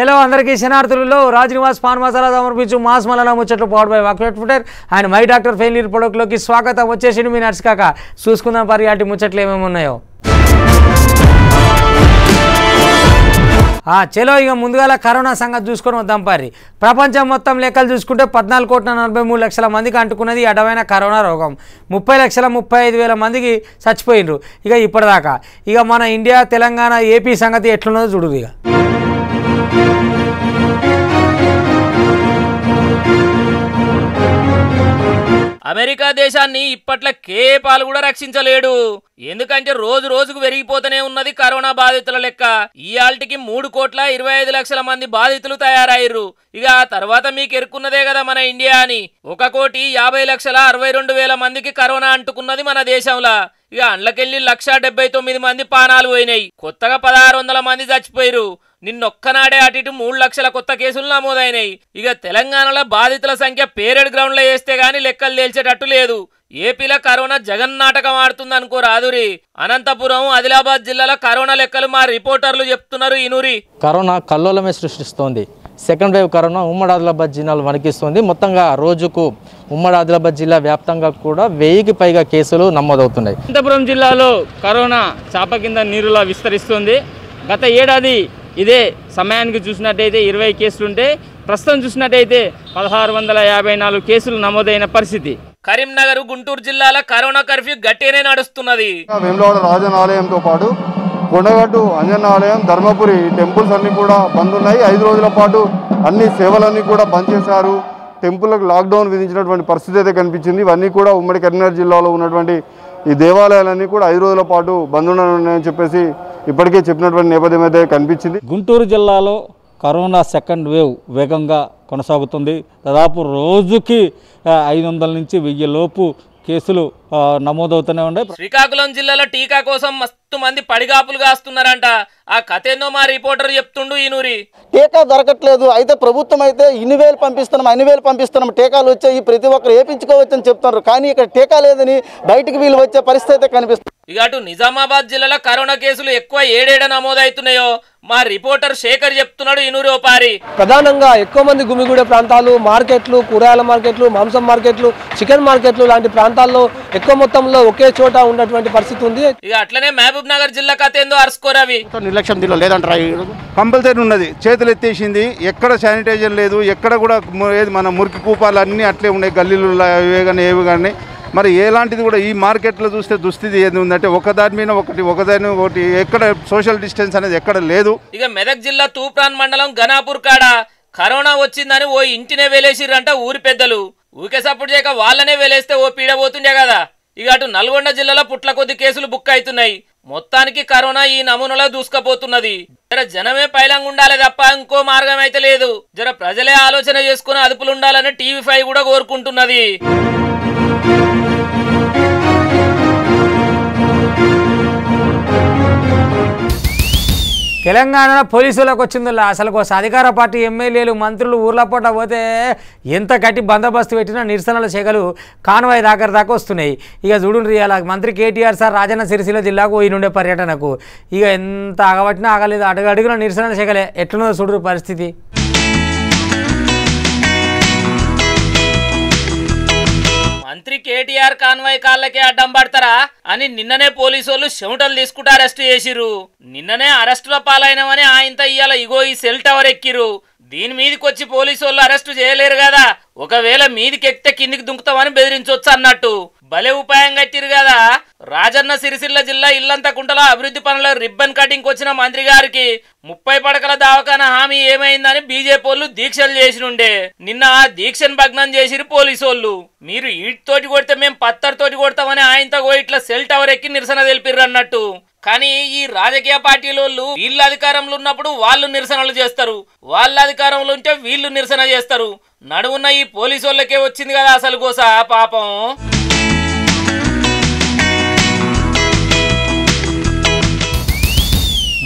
సెలవు అందరికీ శనార్థులలో రాజ్నివాస్ పాన్ మసాలా సమర్పించు మాస్ మలనా ముచ్చట్లు పాడుపై వాక్పెట్టుకుంటారు ఆయన మై డాక్టర్ ఫెయిల్ ప్రొడక్ట్లోకి స్వాగతం వచ్చేసింది మీ కాక చూసుకుందాం పరి అటు ముచ్చట్లు ఏమేమి ఉన్నాయో చలో ఇక ముందుగా కరోనా సంగతి చూసుకొని వద్దాం పరి ప్రపంచం మొత్తం లెక్కలు చూసుకుంటే పద్నాలుగు కోట్ల నలభై మూడు లక్షల మందికి అంటుకున్నది అడవైన కరోనా రోగం ముప్పై లక్షల ముప్పై ఐదు వేల మందికి చచ్చిపోయినరు ఇక ఇప్పటిదాకా ఇక మన ఇండియా తెలంగాణ ఏపీ సంగతి ఎట్లున్నదో చూడదు ఇక అమెరికా దేశాన్ని ఇప్పట్లో కేపాలు కూడా రక్షించలేడు ఎందుకంటే రోజు రోజుకు పెరిగిపోతూనే ఉన్నది కరోనా బాధితుల లెక్క ఈ ఆల్టికి మూడు కోట్ల ఇరవై ఐదు లక్షల మంది బాధితులు తయారయ్యారు ఇక ఆ తర్వాత మీకు ఎరుక్కున్నదే కదా మన ఇండియా అని ఒక కోటి యాభై లక్షల అరవై రెండు వేల మందికి కరోనా అంటుకున్నది మన దేశంలో ఇక అండ్లకెళ్ళి లక్ష డెబ్బై తొమ్మిది మంది పానాలు పోయినాయి కొత్తగా పదహారు వందల మంది చచ్చిపోయారు నిన్నొక్కనాడే అటు ఇటు మూడు లక్షల కొత్త కేసులు నమోదైనాయి ఇక తెలంగాణలో బాధితుల సంఖ్య పేరెడ్ గ్రౌండ్లో వేస్తే గానీ లెక్కలు తేల్చేటట్టు లేదు ఏపీలో కరోనా నాటకం ఆడుతుంది అనుకో రాదురి అనంతపురం ఆదిలాబాద్ జిల్లాలో కరోనా లెక్కలు మా రిపోర్టర్లు చెప్తున్నారు ఇనూరి కరోనా కల్లోలమే సృష్టిస్తోంది సెకండ్ వేవ్ కరోనా ఉమ్మడి ఆదిలాబాద్ జిల్లాలో వణికిస్తుంది మొత్తంగా రోజుకు ఉమ్మడి ఆదిలాబాద్ జిల్లా వ్యాప్తంగా కూడా వెయ్యికి పైగా కేసులు నమోదవుతున్నాయి అనంతపురం జిల్లాలో కరోనా చాప కింద నీరులా విస్తరిస్తుంది గత ఏడాది ఇదే సమయానికి చూసినట్టయితే ఇరవై కేసులుంటే ప్రస్తుతం చూసినట్టయితే పదహారు వందల యాభై నాలుగు కేసులు నమోదైన పరిస్థితి కరీంనగర్ గుంటూరు జిల్లాల కరోనా కర్ఫ్యూ గట్టినే నడుస్తున్నది వేములవాడ రాజన్ ఆలయంతో పాటు కొండగట్టు అంజన్న ఆలయం ధర్మపురి టెంపుల్స్ అన్నీ కూడా బంద్ ఉన్నాయి ఐదు రోజుల పాటు అన్ని సేవలన్నీ కూడా బంద్ చేశారు టెంపుల్కి లాక్డౌన్ విధించినటువంటి పరిస్థితి అయితే కనిపించింది ఇవన్నీ కూడా ఉమ్మడి కరీంనగర్ జిల్లాలో ఉన్నటువంటి ఈ దేవాలయాలన్నీ కూడా ఐదు రోజుల పాటు బంద్ ఉన్నాయని చెప్పేసి ఇప్పటికే చెప్పినటువంటి నేపథ్యం అయితే కనిపించింది గుంటూరు జిల్లాలో కరోనా సెకండ్ వేవ్ వేగంగా కొనసాగుతుంది దాదాపు రోజుకి ఐదు వందల నుంచి వెయ్యి లోపు కేసులు నమోదవుతూనే ఉన్నాయి శ్రీకాకుళం జిల్లాలో టీకా కోసం మస్తు మంది పడిగాపులు కాస్తున్నారంట ఆ కథ ఏందో మా రిపోర్టర్ చెప్తుండు ఈనూరి టీకా దొరకట్లేదు అయితే ప్రభుత్వం అయితే ఇన్ని వేలు పంపిస్తున్నాం అన్ని వేలు పంపిస్తున్నాం టీకాలు వచ్చాయి ప్రతి ఒక్కరు వేపించుకోవచ్చని చెప్తున్నారు కానీ ఇక్కడ టీకా లేదని బయటకు వీళ్ళు వచ్చే పరిస్థితి అయితే కనిపిస్తుంది ఇక అటు నిజామాబాద్ జిల్లాలో కరోనా కేసులు ఎక్కువ ఏడేడ నమోదవుతున్నాయో మా రిపోర్టర్ శేఖర్ చెప్తున్నాడు ఇనూరు పారి ప్రధానంగా ఎక్కువ మంది గుమిగూడే ప్రాంతాలు మార్కెట్లు కూరగాయల మార్కెట్లు మాంసం మార్కెట్లు చికెన్ మార్కెట్లు లాంటి ప్రాంతాల్లో ఎక్కువ మొత్తంలో ఒకే చోట ఉన్నటువంటి పరిస్థితి ఉంది ఇక అట్లనే మహబూబ్ నగర్ జిల్లా కథేందో ఏందో అరుసుకోరవి నిర్లక్ష్యం దీనిలో లేదంటారా కంపల్సరీ ఉన్నది చేతులు ఎత్తేసింది ఎక్కడ శానిటైజర్ లేదు ఎక్కడ కూడా ఏది మన మురికి కూపాలు అన్నీ అట్లే ఉన్నాయి గల్లీలు ఏవి కానీ ఏవి కానీ మరి ఎలాంటిది కూడా ఈ మార్కెట్లో చూస్తే దుస్థితి ఏది ఉందంటే ఒకదాని మీద ఒకటి ఒకదాని ఒకటి ఎక్కడ సోషల్ డిస్టెన్స్ అనేది ఎక్కడ లేదు ఇక మెదక్ జిల్లా తూప్రాన్ మండలం ఘనాపూర్ కాడ కరోనా వచ్చిందని ఓ ఇంటినే వేలేసిర్రంట ఊరి పెద్దలు ఊకే సపోర్ట్ చేయక వాళ్ళనే వేలేస్తే ఓ పీడ పోతుండే కదా ఇక అటు నల్గొండ జిల్లాలో పుట్ల కొద్ది కేసులు బుక్ అవుతున్నాయి మొత్తానికి కరోనా ఈ నమూనాలో దూసుకపోతున్నది జర జనమే పైలంగా ఉండాలి తప్ప ఇంకో మార్గం అయితే లేదు జర ప్రజలే ఆలోచన చేసుకుని అదుపులు ఉండాలని టీవీ ఫైవ్ కూడా కోరుకుంటున్నది తెలంగాణలో పోలీసులకు వచ్చింది అసలు కోసం అధికార పార్టీ ఎమ్మెల్యేలు మంత్రులు ఊర్లపూట పోతే ఎంత గట్టి బందోబస్తు పెట్టినా నిరసనల చేగలు కాన్వాయి దాకర దాకా వస్తున్నాయి ఇక చూడండి అలా మంత్రి కేటీఆర్ సార్ రాజన్న సిరిసిల్ల జిల్లాకు పోయినుండే పర్యటనకు ఇక ఎంత అగబట్టినా ఆగలేదు అడుగు అడుగున నిరసనల చెగలే ఎట్లున్నదో చూడరు పరిస్థితి మంత్రి కేటీఆర్ కాన్వాయ్ కాళ్ళకే అడ్డం పడతారా అని నిన్ననే పోలీసు చెమటలు తీసుకుంటూ అరెస్టు చేసిరు నిన్ననే అరెస్టుల పాలైనమని ఆయనతో ఇయ్యాల ఇగో ఈ సెల్ టవర్ ఎక్కిరు దీని వచ్చి పోలీసు వాళ్ళు అరెస్టు చేయలేరు కదా ఒకవేళ మీదికెక్తే ఎక్కితే కిందికి దుంకుతామని బెదిరించవచ్చు అన్నట్టు భలే ఉపాయం కట్టిరు కదా రాజన్న సిరిసిల్ల జిల్లా ఇల్లంతా కుంటలో అభివృద్ధి పనుల రిబ్బన్ కటింగ్ వచ్చిన మంత్రి గారికి ముప్పై పడకల దావకాన హామీ ఏమైందని బీజేపీ దీక్షలు చేసినుండే నిన్న ఆ దీక్షను భగ్నం చేసిరు వాళ్ళు మీరు ఇటుతోటి తోటి కొడితే మేము పత్తర్ తోటి కొడతామని ఆయనతో పోయి ఇట్లా సెల్ టవర్ ఎక్కి నిరసన తెలిపిర్రు అన్నట్టు కానీ ఈ రాజకీయ పార్టీలోళ్ళు వీళ్ళు అధికారంలో ఉన్నప్పుడు వాళ్ళు నిరసనలు చేస్తారు వాళ్ళ అధికారంలో ఉంటే వీళ్ళు నిరసన చేస్తారు నడువున్న ఈ పోలీసు వచ్చింది కదా అసలు గోసా పాపం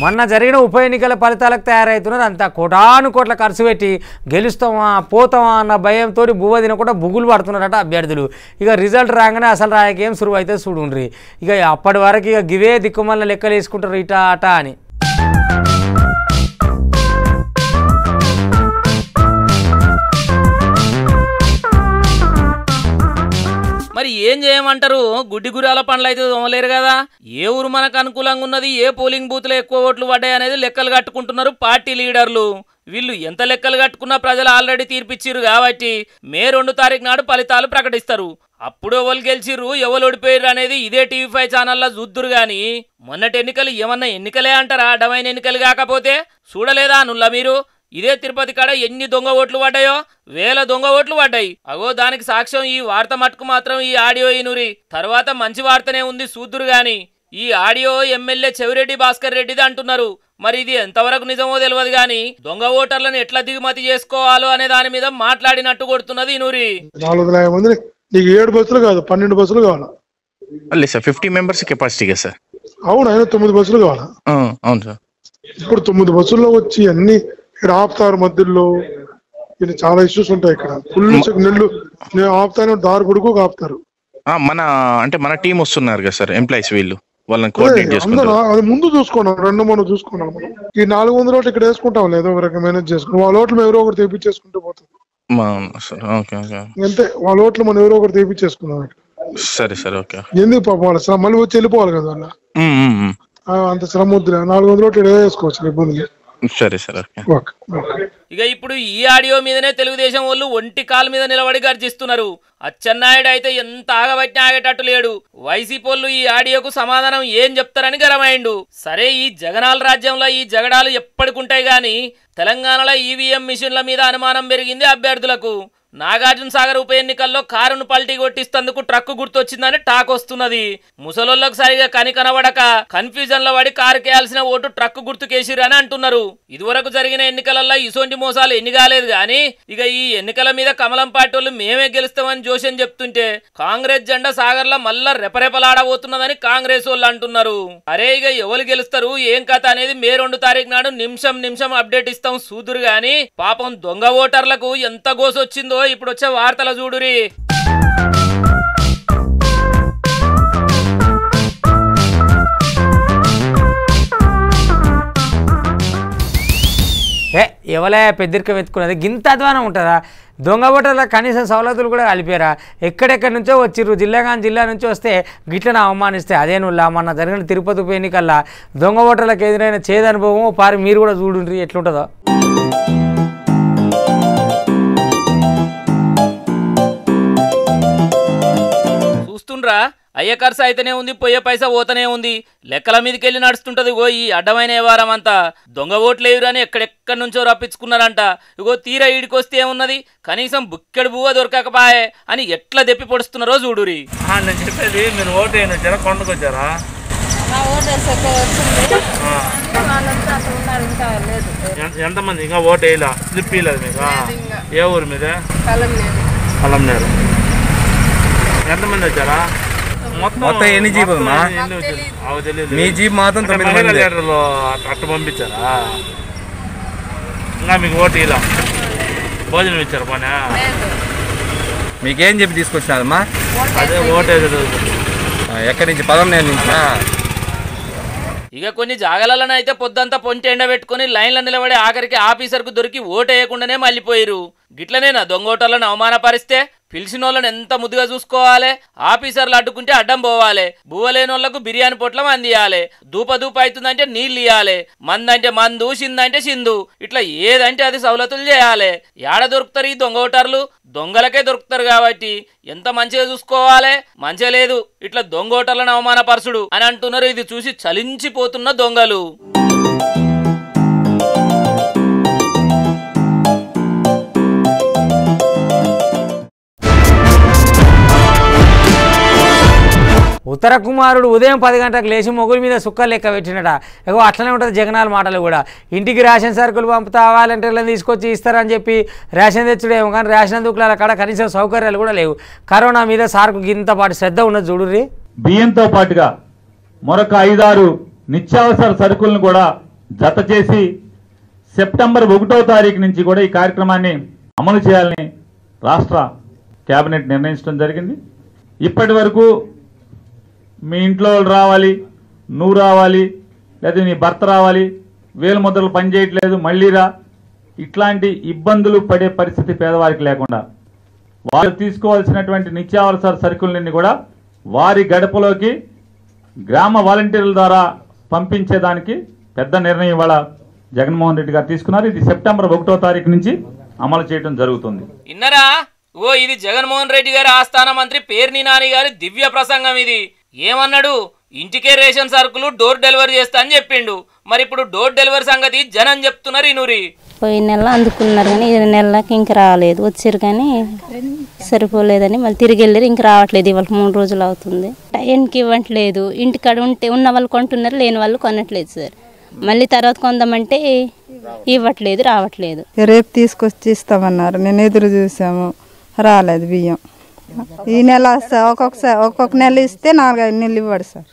మొన్న జరిగిన ఉప ఎన్నికల ఫలితాలకు తయారవుతున్నారు అంతా కోటాను కోట్ల ఖర్చు పెట్టి గెలుస్తామా పోతామా అన్న భయంతో బువ్వ తినకుండా బుగులు పడుతున్నారట అభ్యర్థులు ఇక రిజల్ట్ రాగానే అసలు రాయకేం సురువు అయితే చూడుండ్రి ఇక అప్పటి వరకు ఇక గివే దిక్కుమల్ల లెక్కలు వేసుకుంటారు ఇట అట అని మరి ఏం చేయమంటారు గుడ్డి గురాల పండ్లు అయితే తోమలేరు కదా ఏ ఊరు మనకు అనుకూలంగా ఉన్నది ఏ పోలింగ్ లో ఎక్కువ ఓట్లు పడ్డాయి అనేది లెక్కలు కట్టుకుంటున్నారు పార్టీ లీడర్లు వీళ్ళు ఎంత లెక్కలు కట్టుకున్నా ప్రజలు ఆల్రెడీ తీర్పిచ్చిరు కాబట్టి మే రెండు తారీఖు నాడు ఫలితాలు ప్రకటిస్తారు అప్పుడు ఎవరు గెలిచిర్రు ఎవరు ఓడిపోయారు అనేది ఇదే టీవీ ఫైవ్ ఛానల్లో చూద్దురు గాని మొన్నటి ఎన్నికలు ఏమన్నా ఎన్నికలే అంటారా అడ్డమైన ఎన్నికలు కాకపోతే చూడలేదా నుల్లా మీరు ఇదే తిరుపతి కాడ ఎన్ని దొంగ ఓట్లు పడ్డాయో వేల దొంగ ఓట్లు పడ్డాయి అగో దానికి సాక్ష్యం ఈ వార్త మటుకు మాత్రం ఈ ఆడియో ఇనురి తర్వాత మంచి వార్తనే ఉంది సూదురు గాని ఈ ఆడియో ఎమ్మెల్యే చెవిరెడ్డి భాస్కర్ రెడ్డిది అంటున్నారు మరి ఇది ఎంతవరకు నిజమో తెలియదు గాని దొంగ ఓటర్లను ఎట్లా దిగుమతి చేసుకోవాలో అనే దాని మీద మాట్లాడినట్టు కొడుతున్నది ఈనూరి నీకు ఏడు బస్సులు కాదు పన్నెండు బస్సులు సార్ ఫిఫ్టీ మెంబర్స్ కెపాసిటీగా సార్ అవును ఆయన తొమ్మిది బస్సులు కావాలా అవును సార్ ఇప్పుడు తొమ్మిది బస్సుల్లో వచ్చి అన్ని ఇక్కడ ఆపుతారు మధ్యలో ఇది చాలా ఇష్యూస్ ఉంటాయి ఇక్కడ ఫుల్ నెల్లు నేను ఆపుతాను దారి కొడుకు ఆపుతారు మన అంటే మన టీం వస్తున్నారు కదా సార్ ఎంప్లాయీస్ వీళ్ళు వాళ్ళని ముందు చూసుకున్నాం రెండు మూడు చూసుకున్నాం మనం ఈ నాలుగు వందల ఓట్లు ఇక్కడ వేసుకుంటాం లేదో ఒక మేనేజ్ చేసుకుంటాం వాళ్ళ ఓట్లు ఎవరో ఒకటి తెప్పించేసుకుంటూ పోతుంది అంతే వాళ్ళ ఓట్లు మనం ఎవరో ఒకటి తెప్పించేసుకున్నాం సరే సరే ఓకే ఎందుకు పాప వాళ్ళ శ్రమలు మళ్ళీ వచ్చి వెళ్ళిపోవాలి కదా అంత శ్రమ వద్దులే నాలుగు వందల ఇక్కడ వేసుకోవచ్చు ఇబ్బంది లేదు సరే సార్ ఇక ఇప్పుడు ఈ ఆడియో మీదనే తెలుగుదేశం వాళ్ళు ఒంటి కాల్ మీద నిలబడి గర్జిస్తున్నారు అచ్చెన్నాయుడు అయితే ఎంత ఆగబట్టిన ఆగేటట్టు లేడు వైసీపీ వాళ్ళు ఈ ఆడియోకు సమాధానం ఏం చెప్తారని గరమైండు సరే ఈ జగనాల రాజ్యంలో ఈ జగడాలు ఎప్పటికుంటాయి గాని తెలంగాణలో ఈవీఎం మిషన్ల మీద అనుమానం పెరిగింది అభ్యర్థులకు నాగార్జున సాగర్ ఉప ఎన్నికల్లో కారును పల్టీ కొట్టిస్తందుకు ట్రక్కు గుర్తొచ్చిందని టాక్ వస్తున్నది ముసలోళ్లకు సరిగా కని కనబడక కన్ఫ్యూజన్ లో పడి కారు కేయాల్సిన ఓటు ట్రక్కు గుర్తు అని అంటున్నారు ఇదివరకు జరిగిన ఎన్నికలలో ఇసోంటి మోసాలు ఎన్ని కాలేదు గాని ఇక ఈ ఎన్నికల మీద కమలం పార్టీ వాళ్ళు మేమే గెలుస్తామని జోషన్ చెప్తుంటే కాంగ్రెస్ జెండా సాగర్ లో మళ్ళా రెపరెపలాడబోతున్నదని కాంగ్రెస్ వాళ్ళు అంటున్నారు అరే ఇక ఎవరు గెలుస్తారు ఏం కథ అనేది మే రెండు తారీఖు నాడు నిమిషం నిమిషం అప్డేట్ ఇస్తాం సూదురు గాని పాపం దొంగ ఓటర్లకు ఎంత గోసొచ్చిందో ఇప్పుడు వచ్చే వార్తల చూడురి ఏ ఎవలే పెద్దరిక వెతుకున్నది గింత అధ్వానం ఉంటుందా దొంగబట్టల కనీసం సవలతులు కూడా కలిపారా ఎక్కడెక్కడి నుంచో వచ్చిర్రు కానీ జిల్లా నుంచి వస్తే గిట్లను అవమానిస్తే అదే నువ్వులా మొన్న జరిగిన తిరుపతి ఉప ఎన్నికల్లా దొంగబట్టలకు ఎదురైన చేదనుభవం పారి మీరు కూడా చూడుండ్రి ఎట్లుంటుందో చూస్తుండ్రా అయ్యే ఖర్చు అయితేనే ఉంది పోయే పైసా పోతనే ఉంది లెక్కల మీదకెళ్ళి నడుస్తుంటది ఇగో ఈ అడ్డమైన వ్యవహారం అంతా దొంగ ఓట్లేయురని ఎక్కడెక్కడి నుంచో రప్పించుకున్నారంట ఇగో తీరా ఈడికొస్తే ఏమున్నది కనీసం బుక్కెడు బువ్వ దొరకకపాయే అని ఎట్లా దెప్పి పొడుస్తున్నారో చూడురి ఎంతమంది ఇంకా ఓటు వేయలా స్లిప్ ఏ ఊరు మీద ఎంతమంది వచ్చారా మొత్తం ఎన్ని జీపులు మీ జీప్ మాత్రం తొమ్మిది మంది లీటర్లు అట్ట పంపించారా ఇంకా మీకు ఓటు ఇలా భోజనం ఇచ్చారు పని మీకేం చెప్పి తీసుకొచ్చినారమ్మా అదే ఓటేది ఎక్కడి నుంచి పదం నేను నుంచా ఇక కొన్ని జాగలలోనే అయితే పొద్దంతా పొంచి ఎండబెట్టుకుని లైన్లో నిలబడి ఆఖరికి ఆఫీసర్కు దొరికి ఓటేయకుండానే మళ్ళీపోయిరు దొంగ దొంగోటోలను అవమానపరిస్తే పిలిచిన వాళ్ళని ఎంత ముద్దుగా చూసుకోవాలి ఆఫీసర్లు అడ్డుకుంటే అడ్డం పోవాలి బువ్వలేని వాళ్ళకు బిర్యానీ పొట్లం అందియాలి దూప దూప అవుతుందంటే నీళ్ళు ఇవ్వాలి మందంటే మందు సిందంటే సింధు ఇట్లా ఏదంటే అది సవలతులు చేయాలి ఏడ దొరుకుతారు ఈ దొంగ ఓటర్లు దొంగలకే దొరుకుతారు కాబట్టి ఎంత మంచిగా చూసుకోవాలి మంచిగా లేదు ఇట్లా దొంగ ఓటర్లను అవమానపరచుడు అని అంటున్నారు ఇది చూసి చలించిపోతున్న దొంగలు ఉత్తర కుమారుడు ఉదయం పది గంటలకు లేచి మొగుల మీద సుక్కలు లెక్క పెట్టినట ఇక అట్లనే ఉంటుంది జగనాల మాటలు కూడా ఇంటికి రేషన్ సరుకులు పంపుతా వాలంటీర్లను తీసుకొచ్చి ఇస్తారని చెప్పి రేషన్ తెచ్చుడేమో కానీ రేషన్ దుక్కుల కాడ కనీసం సౌకర్యాలు కూడా లేవు కరోనా మీద సార్కు ఇంత పాటు శ్రద్ధ ఉన్నది చూడుర్రి బియ్యంతో పాటుగా మరొక ఐదారు నిత్యావసర సరుకులను కూడా జత చేసి సెప్టెంబర్ ఒకటో తారీఖు నుంచి కూడా ఈ కార్యక్రమాన్ని అమలు చేయాలని రాష్ట్ర కేబినెట్ నిర్ణయించడం జరిగింది ఇప్పటి వరకు మీ ఇంట్లో రావాలి నువ్వు రావాలి లేదా నీ భర్త రావాలి వేలు ముద్రలు పనిచేయట్లేదు మళ్ళీ రా ఇట్లాంటి ఇబ్బందులు పడే పరిస్థితి పేదవారికి లేకుండా వారు తీసుకోవాల్సినటువంటి నిత్యావసర సరుకులన్నీ కూడా వారి గడపలోకి గ్రామ వాలంటీర్ల ద్వారా పంపించేదానికి పెద్ద నిర్ణయం ఇవాళ జగన్మోహన్ రెడ్డి గారు తీసుకున్నారు ఇది సెప్టెంబర్ ఒకటో తారీఖు నుంచి అమలు చేయడం జరుగుతుంది ఇన్నరా ఓ ఇది జగన్మోహన్ రెడ్డి గారి ఆస్థాన మంత్రి పేర్ని నాని గారి దివ్య ప్రసంగం ఇది ఏమన్నాడు ఇంటికే రేషన్ సరుకులు డోర్ డెలివరీ చేస్తా అని చెప్పిండు మరి ఇప్పుడు డోర్ డెలివరీ సంగతి జనం చెప్తున్నారు ఈ నూరి పోయిన నెల అందుకున్నారు కానీ ఈ నెలకి ఇంక రాలేదు వచ్చారు కానీ సరిపోలేదని మళ్ళీ తిరిగి వెళ్ళారు ఇంక రావట్లేదు ఇవాళ మూడు రోజులు అవుతుంది టైంకి ఇవ్వట్లేదు ఇంటికాడ ఉంటే ఉన్న వాళ్ళు కొంటున్నారు లేని వాళ్ళు కొనట్లేదు సార్ మళ్ళీ తర్వాత కొందామంటే ఇవ్వట్లేదు రావట్లేదు రేపు తీసుకొచ్చి ఇస్తామన్నారు నేను ఎదురు చూసాము రాలేదు బియ్యం ఈ నెల ఒక్కొక్కసారి ఒక్కొక్క నెల ఇస్తే నాలుగైదు నెలలు ఇవ్వడు సార్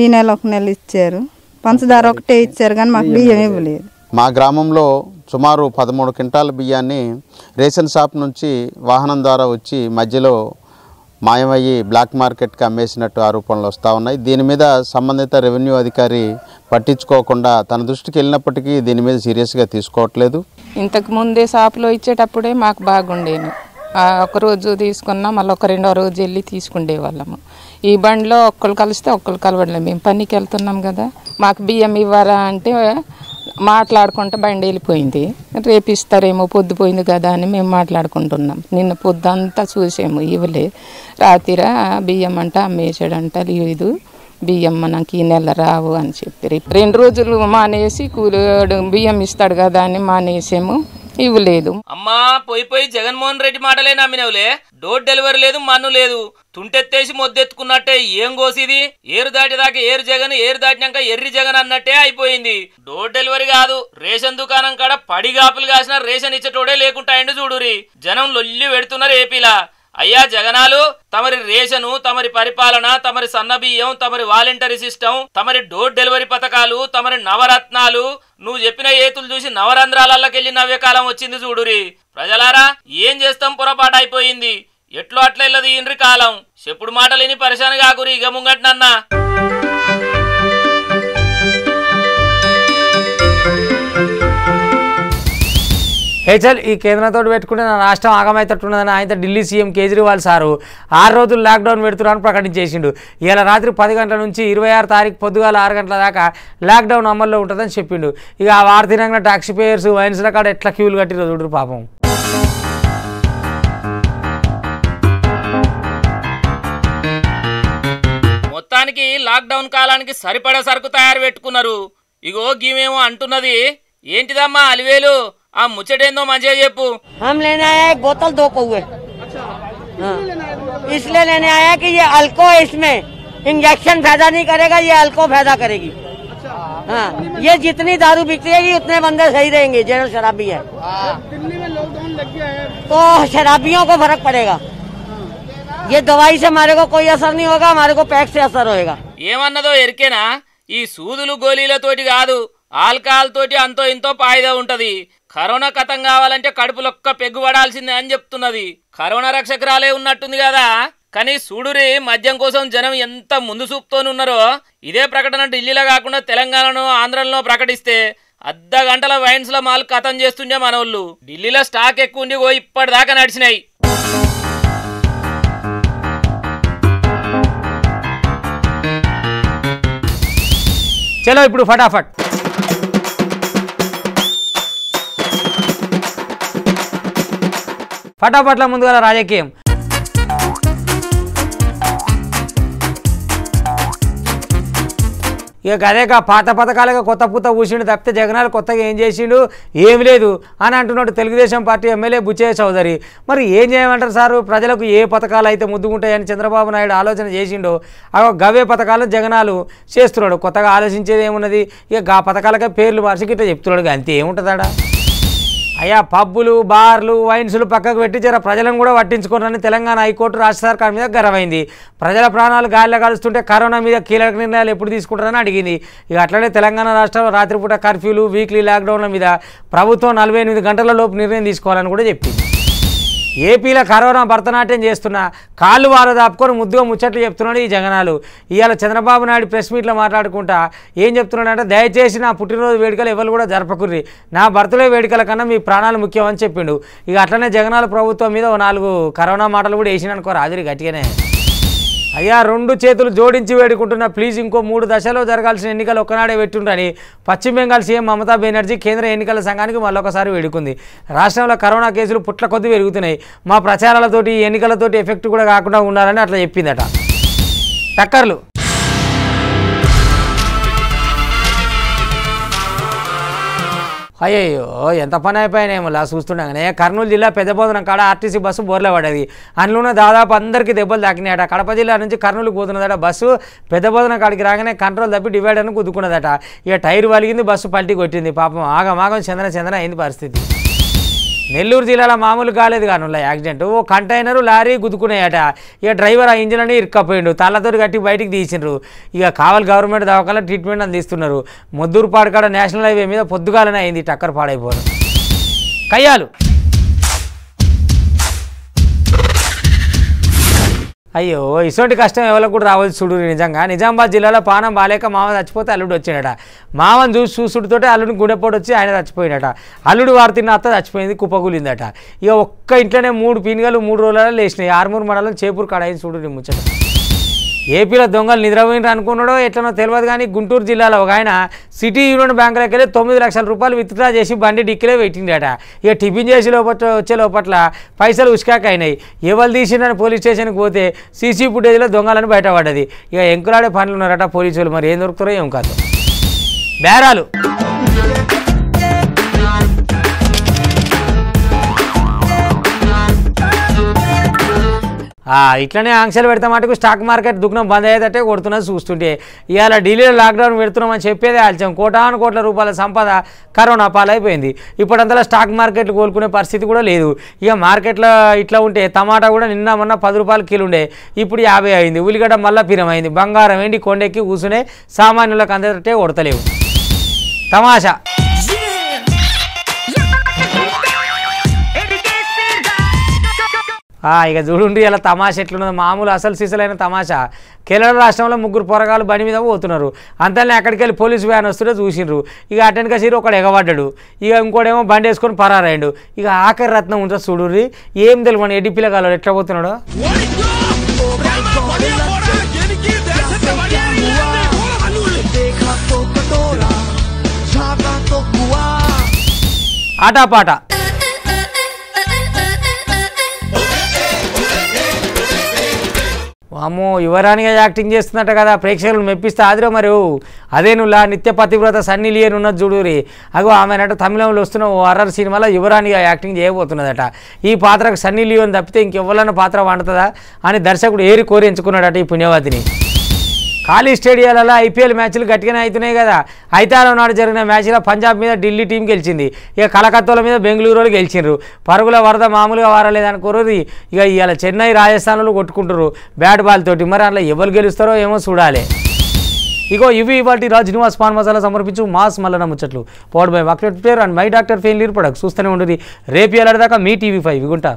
ఈ నెల ఒక నెల ఇచ్చారు పంచదార ఒకటే ఇచ్చారు కానీ మాకు బియ్యం ఇవ్వలేదు మా గ్రామంలో సుమారు పదమూడు క్వింటాల బియ్యాన్ని రేషన్ షాప్ నుంచి వాహనం ద్వారా వచ్చి మధ్యలో మాయమయ్యి బ్లాక్ మార్కెట్కి అమ్మేసినట్టు ఆరోపణలు వస్తూ ఉన్నాయి దీని మీద సంబంధిత రెవెన్యూ అధికారి పట్టించుకోకుండా తన దృష్టికి వెళ్ళినప్పటికీ దీని మీద సీరియస్గా తీసుకోవట్లేదు ఇంతకు ముందే షాపులో ఇచ్చేటప్పుడే మాకు బాగుండేది ఒకరోజు తీసుకున్నా మళ్ళీ ఒక రెండో రోజు వెళ్ళి తీసుకుండే వాళ్ళము ఈ బండిలో ఒక్కరు కలిస్తే ఒక్కరు కలవడలేదు మేము పనికి వెళ్తున్నాం కదా మాకు బియ్యం ఇవ్వాలా అంటే మాట్లాడుకుంటే బండి వెళ్ళిపోయింది రేపు ఇస్తారేమో పొద్దుపోయింది కదా అని మేము మాట్లాడుకుంటున్నాం నిన్న పొద్దంతా చూసాము ఇవ్వలే రాత్రి బియ్యం అంట అమ్మేసాడంట లేదు బియ్యం మనకి ఈ నెల రావు అని చెప్పి రెండు రోజులు మానేసి కూలి బియ్యం ఇస్తాడు కదా అని మానేసాము ఇవ్వలేదు అమ్మా పోయి పోయి జగన్మోహన్ రెడ్డి మాటలే నమ్మినవులే డోర్ డెలివరీ లేదు మన్ను లేదు తుంటెత్తేసి మొద్దెత్తుకున్నట్టే ఏం కోసిది ఏరు దాటిదాకా ఏరు జగన్ ఏరు దాటినాక ఎర్రి జగన్ అన్నట్టే అయిపోయింది డోర్ డెలివరీ కాదు రేషన్ దుకాణం కాడ పడిగాపులు కాసిన రేషన్ ఇచ్చేటోడే లేకుంటాయండి చూడురి జనం లొల్లి పెడుతున్నారు ఏపీలా అయ్యా జగనాలు తమరి రేషను తమరి పరిపాలన తమరి సన్నబియ్యం తమరి వాలంటరీ సిస్టమ్ తమరి డోర్ డెలివరీ పథకాలు తమరి నవరత్నాలు నువ్వు చెప్పిన ఏతులు చూసి వెళ్ళి నవ్వే కాలం వచ్చింది చూడురి ప్రజలారా ఏం చేస్తాం పొరపాటు అయిపోయింది ఎట్లు అట్లా ఇల్లది ఇండ్రి కాలం చెప్పుడు మాటలేని పరిశాన కాకురి ఇక ముంగట్నన్నా హెచ్ఎల్ ఈ కేంద్రంతో పెట్టుకుంటే నా రాష్ట్రం ఆగమవుతున్నదని ఆయన ఢిల్లీ సీఎం కేజ్రీవాల్ సారు ఆరు రోజులు లాక్డౌన్ పెడుతున్నారని ప్రకటించేసిండు ఇలా రాత్రి పది గంటల నుంచి ఇరవై ఆరు తారీఖు పొద్దుగాల ఆరు గంటల దాకా లాక్డౌన్ అమల్లో ఉంటుందని చెప్పిండు ఇక ఆ వారు తినంగా టాక్సీ పేయర్స్ వైన్స్ కాడ ఎట్లా క్యూలు కట్టిరో చూడరు పాపం మొత్తానికి లాక్డౌన్ కాలానికి సరిపడే సరుకు తయారు పెట్టుకున్నారు ఇగో గీమేమో అంటున్నది ఏంటిదమ్మా అలివేలు ఆ हाँ, ముచ్చటేందో ये చెప్పు हम लेने आया एक बोतल दो कौए अच्छा, हाँ। इसलिए लेने आया कि ये अल्को इसमें इंजेक्शन फायदा नहीं करेगा ये अल्को फायदा करेगी अच्छा, हाँ ये जितनी दारू बिकेगी उतने बंदे सही रहेंगे जनरल शराबी है दिल्ली हाँ। में लॉकडाउन लग गया है तो शराबियों को फर्क पड़ेगा ये दवाई से हमारे को कोई असर नहीं होगा हमारे को पैक से असर होगा ये मानना होएगा ఏమన్నదో ఎరికేనా ఈ సూదులు तो కాదు ఆల్కహాల్ तो अंतो ఇంతో फायदा ఉంటది కరోనా కథం కావాలంటే కడుపులొక్క పెగ్గుపడాల్సిందే అని చెప్తున్నది కరోనా రక్షకురాలే ఉన్నట్టుంది కదా కానీ సూడురి మద్యం కోసం జనం ఎంత ముందు చూపుతోనున్నారో ఇదే ప్రకటన ఢిల్లీలో కాకుండా తెలంగాణను ఆంధ్రలో ప్రకటిస్తే అర్ధ గంటల వైన్స్లో మాల్ కథం చేస్తుండే మనవాళ్ళు ఢిల్లీలో స్టాక్ ఎక్కువ ఉండి ఓ ఇప్పటిదాకా నడిచినాయి చలో ఇప్పుడు ఫటాఫట్ ఫటాఫట్ల ముందుగా రాజకీయం ఇక అదేక పాత పథకాలుగా కొత్త పూత పూసిండు తప్పితే జగనాలు కొత్తగా ఏం చేసిండు ఏం లేదు అని అంటున్నాడు తెలుగుదేశం పార్టీ ఎమ్మెల్యే బుచ్చయ్య చౌదరి మరి ఏం చేయమంటారు సారు ప్రజలకు ఏ పథకాలు అయితే ముద్దుకుంటాయని చంద్రబాబు నాయుడు ఆలోచన చేసిండో ఆ గవే పథకాలు జగనాలు చేస్తున్నాడు కొత్తగా ఆలోచించేది ఏమున్నది ఇక ఆ పథకాలకే పేర్లు మార్చి గిట్ట చెప్తున్నాడు అంతే ఏముంటుందా అయ్యా పబ్బులు బార్లు వైన్సులు పక్కకు పెట్టి జర ప్రజలను కూడా పట్టించుకున్నారని తెలంగాణ హైకోర్టు రాష్ట్ర సర్కార్ మీద గర్వమైంది ప్రజల ప్రాణాలు గాలిలో కలుస్తుంటే కరోనా మీద కీలక నిర్ణయాలు ఎప్పుడు తీసుకుంటారని అడిగింది ఇక అట్లనే తెలంగాణ రాష్ట్రంలో రాత్రిపూట కర్ఫ్యూలు వీక్లీ లాక్డౌన్ల మీద ప్రభుత్వం నలభై గంటల లోపు నిర్ణయం తీసుకోవాలని కూడా చెప్పింది ఏపీలో కరోనా భరతనాట్యం చేస్తున్న కాళ్ళు వారు దాపుకొని ముద్దుగా ముచ్చట్లు చెప్తున్నాడు ఈ జగనాలు ఇవాళ చంద్రబాబు నాయుడు ప్రెస్ మీట్లో మాట్లాడుకుంటా ఏం చెప్తున్నాడంటే దయచేసి నా పుట్టినరోజు వేడుకలు ఎవరు కూడా జరపకుర్రి నా బర్త్డే వేడుకల కన్నా మీ ప్రాణాలు ముఖ్యమని చెప్పిండు ఇక అట్లనే జగనాల ప్రభుత్వం మీద ఓ నాలుగు కరోనా మాటలు కూడా వేసిననుకోరు ఆదిరి గట్టిగానే అయ్యా రెండు చేతులు జోడించి వేడుకుంటున్న ప్లీజ్ ఇంకో మూడు దశలో జరగాల్సిన ఎన్నికలు ఒక్కనాడే పెట్టుండని పశ్చిమ బెంగాల్ సీఎం మమతా బెనర్జీ కేంద్ర ఎన్నికల సంఘానికి మళ్ళొకసారి వేడుకుంది రాష్ట్రంలో కరోనా కేసులు పుట్ల కొద్ది పెరుగుతున్నాయి మా ప్రచారాలతోటి ఎన్నికలతోటి ఎఫెక్ట్ కూడా కాకుండా ఉండాలని అట్లా చెప్పిందట టక్కర్లు అయ్యయ్యో ఎంత పని అలా చూస్తుండగానే కర్నూలు జిల్లా పెద్దబోధనం కాడ ఆర్టీసీ బస్సు బోర్లే పడేది అందులోనే దాదాపు అందరికీ దెబ్బలు తాకినాయట కడప జిల్లా నుంచి కర్నూలు పోతున్నదట బస్సు పెద్దబోధనం కాడికి రాగానే కంట్రోల్ తప్పి డివైడర్ను గుద్దుకున్నదట ఇక టైర్ వలిగింది బస్సు పల్టీ కొట్టింది పాపం ఆగమాగం చందన చందన అయింది పరిస్థితి నెల్లూరు జిల్లాలో మామూలు కాలేదు కానీ యాక్సిడెంట్ ఓ కంటైనర్ లారీ గుద్దుకున్నాయట ఇక డ్రైవర్ ఆ ఇంజిన్ అని ఇరుక్కపోయిండు తాళ్ళతో కట్టి బయటికి తీసిండ్రు ఇక కావాలి గవర్నమెంట్ దవాఖాన ట్రీట్మెంట్ అందిస్తున్నారు ముద్దూరుపాడుకాడ నేషనల్ హైవే మీద పొద్దుగాలనే అయింది టక్కర్ పాడైపోవడం కయ్యాలు అయ్యో ఇటువంటి కష్టం ఎవరికి కూడా రావచ్చు చూడు నిజంగా నిజామాబాద్ జిల్లాలో పానం బాలేక మామ చచ్చిపోతే అల్లుడు వచ్చిండట మామని చూసి చూసుడితోటే అల్లుడిని గుండెపోటు వచ్చి ఆయన చచ్చిపోయినట అల్లుడు వారు తిన్న అత్త చచ్చిపోయింది కుప్పకూలిందట ఇక ఒక్క ఇంట్లోనే మూడు పీనుగలు మూడు రోజులలో లేచినాయి ఆరుమూరు మండలం చేపూరు కడాయిని చూడు ముచ్చట ఏపీలో దొంగలు నిద్రపోయినారు అనుకున్నాడో ఎట్లనో తెలియదు కానీ గుంటూరు జిల్లాలో ఒక ఆయన సిటీ యూనియన్ బ్యాంకులకు వెళ్ళి తొమ్మిది లక్షల రూపాయలు విత్ డ్రా చేసి బండి డిక్కిలో పెట్టిండట ఇక టిఫిన్ చేసి లోపల వచ్చే లోపట్ల పైసలు ఉష్కాక అయినాయి ఎవరు తీసిండని పోలీస్ స్టేషన్కి పోతే సీసీ ఫుటేజ్లో దొంగలను బయటపడ్డది ఇక ఎంకులాడే పనులు ఉన్నారట పోలీసులు మరి ఏం దొరుకుతారో ఏం కాదు బేరాలు ఇట్లనే ఆంక్షలు పెడితే మటుకు స్టాక్ మార్కెట్ దుగ్నం బంద్ అయ్యేటట్టే కొడుతున్నది చూస్తుంటే ఇవాళ ఢిల్లీలో లాక్డౌన్ పెడుతున్నామని చెప్పేదే ఆల్చం కోటాను కోట్ల రూపాయల సంపద కరోనా పాలైపోయింది ఇప్పుడంతలో స్టాక్ మార్కెట్లు కోలుకునే పరిస్థితి కూడా లేదు ఇక మార్కెట్లో ఇట్లా ఉంటే టమాటా కూడా నిన్న మొన్న పది రూపాయలు కిలో ఉండే ఇప్పుడు యాభై అయింది ఉల్లిగడ్డ మళ్ళా పిరమైంది బంగారం ఏంటి కొండెక్కి కూసునే సామాన్యులకు అందేటట్టే కొడతలేవు తమాషా ఇక చూడుండి ఇలా తమాష ఎట్లున్నది మామూలు అసలు సీసలైన తమాషా కేరళ రాష్ట్రంలో ముగ్గురు పొరగాలు బండి మీద పోతున్నారు అంతనే అక్కడికి వెళ్ళి పోలీసు వ్యాన్ వస్తుంటే చూసిండ్రు ఇక అటెండ్ కసీరు ఒకడు ఎగబడ్డాడు ఇక ఇంకోడేమో బండి వేసుకొని పరారాయండు ఇక ఆఖరి రత్నం ఉంటుంది చూడుర్రి ఏం తెలియని ఎడి పిల్లగాలు ఎట్లా పోతున్నాడు పాట అమ్మో యువరాణిగా యాక్టింగ్ చేస్తున్నట్ట కదా ప్రేక్షకులను మెప్పిస్తే ఆదిరో మరి అదే అదేనులా నిత్య పతివ్రత సన్నీ ఉన్నది చూడురి అగో ఆమె నట తమిళంలో వస్తున్న ఓ అర్రర్ సినిమాలో యువరాణిగా యాక్టింగ్ చేయబోతున్నదట ఈ పాత్రకు సన్నీ లియోన్ తప్పితే ఇంకెవ్వలన్న పాత్ర వండుతుందా అని దర్శకుడు ఏరి కోరించుకున్నాడట ఈ పుణ్యవతిని ఖాళీ స్టేడియాలలో ఐపీఎల్ మ్యాచ్లు గట్టిగానే అవుతున్నాయి కదా ఐతారం నాడు జరిగిన మ్యాచ్లో పంజాబ్ మీద ఢిల్లీ టీం గెలిచింది ఇక కలకత్తాల మీద బెంగళూరులో గెలిచినారు పరుగుల వరద మామూలుగా వారలేదనుకోరు ఇక ఇవాళ చెన్నై రాజస్థాన్లో కొట్టుకుంటారు బ్యాట్ బాల్ తోటి మరి అందులో ఎవరు గెలుస్తారో ఏమో చూడాలి ఇగో ఇవి ఇవాటి రాజు నివాస్ పాన్ మసాలా సమర్పించు మాస్ మల్లన ముచ్చట్లు పోడ్ బై వాక్లెట్ అండ్ మై డాక్టర్ ఫెయిన్ లీర్ ప్రొడక్ట్ చూస్తూనే ఉండేది రేపు ఎలాడిదాకా మీ టీవీ ఫైవ్ ఉంటా